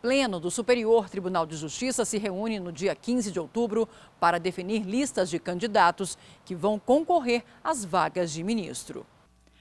Pleno do Superior Tribunal de Justiça se reúne no dia 15 de outubro para definir listas de candidatos que vão concorrer às vagas de ministro.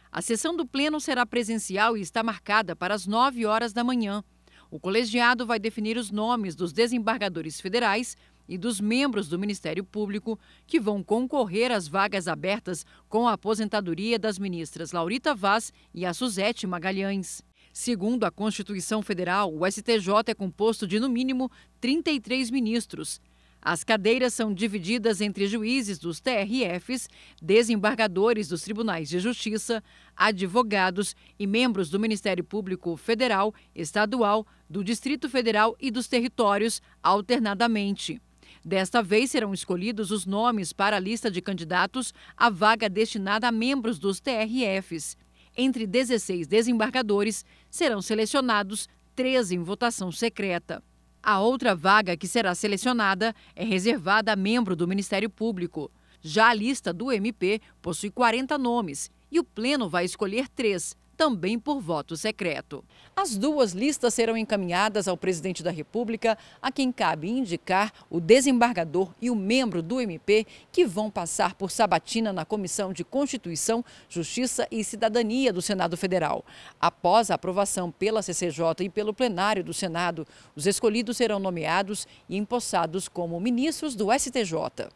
A sessão do Pleno será presencial e está marcada para as 9 horas da manhã. O colegiado vai definir os nomes dos desembargadores federais e dos membros do Ministério Público que vão concorrer às vagas abertas com a aposentadoria das ministras Laurita Vaz e a Suzete Magalhães. Segundo a Constituição Federal, o STJ é composto de, no mínimo, 33 ministros. As cadeiras são divididas entre juízes dos TRFs, desembargadores dos tribunais de justiça, advogados e membros do Ministério Público Federal, Estadual, do Distrito Federal e dos territórios, alternadamente. Desta vez serão escolhidos os nomes para a lista de candidatos à vaga destinada a membros dos TRFs. Entre 16 desembargadores, serão selecionados 13 em votação secreta. A outra vaga que será selecionada é reservada a membro do Ministério Público. Já a lista do MP possui 40 nomes e o Pleno vai escolher três, também por voto secreto. As duas listas serão encaminhadas ao presidente da República, a quem cabe indicar o desembargador e o membro do MP que vão passar por sabatina na Comissão de Constituição, Justiça e Cidadania do Senado Federal. Após a aprovação pela CCJ e pelo plenário do Senado, os escolhidos serão nomeados e empossados como ministros do STJ.